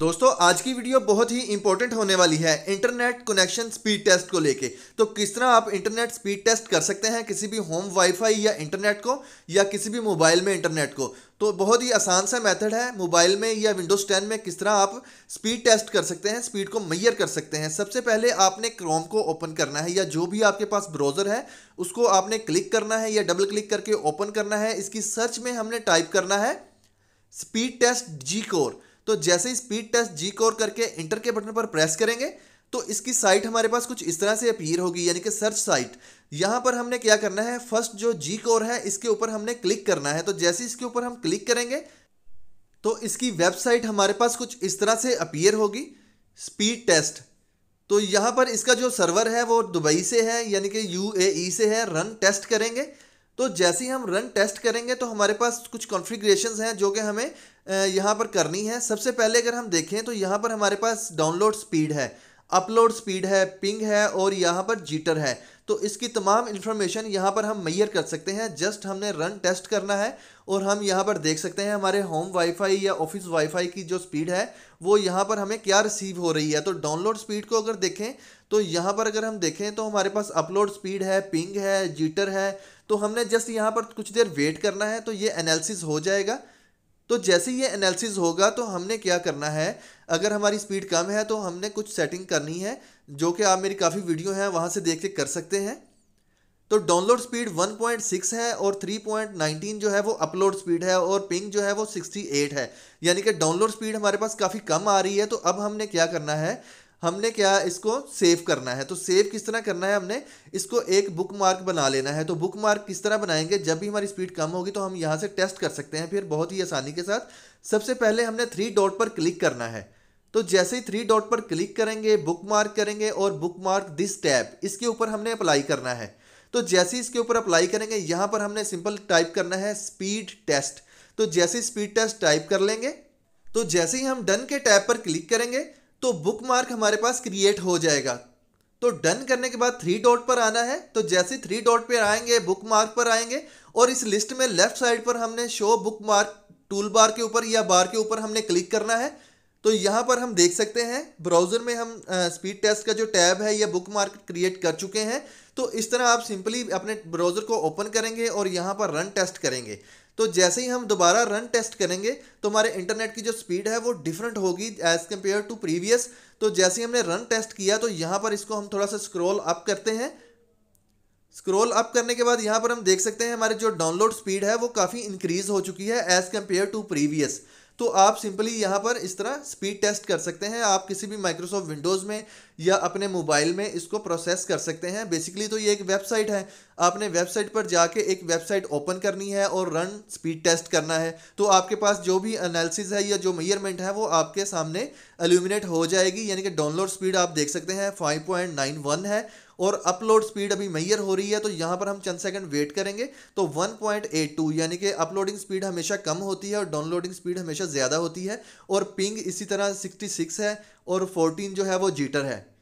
दोस्तों आज की वीडियो बहुत ही इंपॉर्टेंट होने वाली है इंटरनेट कनेक्शन स्पीड टेस्ट को लेके तो किस तरह आप इंटरनेट स्पीड टेस्ट कर सकते हैं किसी भी होम वाईफाई या इंटरनेट को या किसी भी मोबाइल में इंटरनेट को तो बहुत ही आसान सा मेथड है मोबाइल में या विंडोज़ टेन में किस तरह आप स्पीड टेस्ट कर सकते हैं स्पीड को मैयर कर सकते हैं सबसे पहले आपने क्रोम को ओपन करना है या जो भी आपके पास ब्राउज़र है उसको आपने क्लिक करना है या डबल क्लिक करके ओपन करना है इसकी सर्च में हमने टाइप करना है स्पीड टेस्ट जी कोर तो जैसे ही स्पीड टेस्ट जी कोर करके इंटर के बटन पर प्रेस करेंगे तो इसकी साइट हमारे पास कुछ इस तरह से अपीयर होगी यानी कि सर्च साइट यहां पर हमने क्या करना है फर्स्ट जो जी कोर है इसके ऊपर हमने क्लिक करना है तो जैसे इसके ऊपर हम क्लिक करेंगे तो इसकी वेबसाइट हमारे पास कुछ इस तरह से अपीयर होगी स्पीड टेस्ट तो यहां पर इसका जो सर्वर है वो दुबई से है यानी कि यू e से है रन टेस्ट करेंगे तो जैसे ही हम रन टेस्ट करेंगे तो हमारे पास कुछ कॉन्फ़िगरेशंस हैं जो कि हमें यहाँ पर करनी है सबसे पहले अगर हम देखें तो यहाँ पर हमारे पास डाउनलोड स्पीड है अपलोड स्पीड है पिंग है और यहाँ पर जीटर है तो इसकी तमाम इन्फॉर्मेशन यहाँ पर हम मैयर कर सकते हैं जस्ट हमने रन टेस्ट करना है और हम यहाँ पर देख सकते हैं हमारे होम वाईफाई या ऑफिस वाईफाई की जो स्पीड है वो यहाँ पर हमें क्या रिसीव हो रही है तो डाउनलोड स्पीड को अगर देखें तो यहाँ पर अगर हम देखें तो हमारे पास अपलोड स्पीड है पिंग है जीटर है तो हमने जस्ट यहाँ पर कुछ देर वेट करना है तो ये एनालिसिस हो जाएगा तो जैसे ये एनालिसिस होगा तो हमने क्या करना है अगर हमारी स्पीड कम है तो हमने कुछ सेटिंग करनी है जो कि आप मेरी काफ़ी वीडियो हैं वहाँ से देख के कर सकते हैं तो डाउनलोड स्पीड 1.6 है और 3.19 जो है वो अपलोड स्पीड है और पिंग जो है वो 68 है यानी कि डाउनलोड स्पीड हमारे पास काफ़ी कम आ रही है तो अब हमने क्या करना है हमने क्या इसको सेव करना है तो सेव किस तरह करना है हमने इसको एक बुक मार्क बना लेना है तो बुक मार्क किस तरह बनाएंगे जब भी हमारी स्पीड कम होगी तो हम यहाँ से टेस्ट कर सकते हैं फिर बहुत ही आसानी के साथ सबसे पहले हमने थ्री डॉट पर क्लिक करना है तो जैसे ही थ्री डॉट पर क्लिक करेंगे बुक मार्क करेंगे और बुक मार्क दिस टैब इसके ऊपर हमने अप्लाई करना है तो जैसे ही इसके ऊपर अप्लाई करेंगे यहाँ पर हमने सिंपल टाइप करना है स्पीड टेस्ट तो जैसे स्पीड टेस्ट टाइप कर लेंगे तो जैसे ही हम डन के टैब पर क्लिक करेंगे तो बुक मार्क हमारे पास क्रिएट हो जाएगा तो डन करने के बाद थ्री डॉट पर आना है तो जैसे थ्री डॉट पर आएंगे बुक मार्क पर आएंगे और इस लिस्ट में लेफ्ट साइड पर हमने show bookmark toolbar के ऊपर या बार के ऊपर हमने क्लिक करना है तो यहाँ पर हम देख सकते हैं ब्राउज़र में हम स्पीड टेस्ट का जो टैब है या बुक मार्केट क्रिएट कर चुके हैं तो इस तरह आप सिंपली अपने ब्राउज़र को ओपन करेंगे और यहाँ पर रन टेस्ट करेंगे तो जैसे ही हम दोबारा रन टेस्ट करेंगे तो हमारे इंटरनेट की जो स्पीड है वो डिफरेंट होगी एज़ कम्पेयर टू प्रीवियस तो जैसे ही हमने रन टेस्ट किया तो यहाँ पर इसको हम थोड़ा सा स्क्रोल अप करते हैं स्क्रोल अप करने के बाद यहाँ पर हम देख सकते हैं हमारे जो डाउनलोड स्पीड है वो काफ़ी इंक्रीज़ हो चुकी है एज़ कम्पेयर टू प्रीवियस तो आप सिंपली यहाँ पर इस तरह स्पीड टेस्ट कर सकते हैं आप किसी भी माइक्रोसॉफ्ट विंडोज़ में या अपने मोबाइल में इसको प्रोसेस कर सकते हैं बेसिकली तो ये एक वेबसाइट है आपने वेबसाइट पर जाके एक वेबसाइट ओपन करनी है और रन स्पीड टेस्ट करना है तो आपके पास जो भी एनालिसिस है या जो मेयरमेंट है वो आपके सामने एल्यूमिनेट हो जाएगी यानी कि डाउनलोड स्पीड आप देख सकते हैं फाइव है और अपलोड स्पीड अभी मैयर हो रही है तो यहाँ पर हम चंद सेकंड वेट करेंगे तो 1.82 यानी कि अपलोडिंग स्पीड हमेशा कम होती है और डाउनलोडिंग स्पीड हमेशा ज़्यादा होती है और पिंग इसी तरह 66 है और 14 जो है वो जीटर है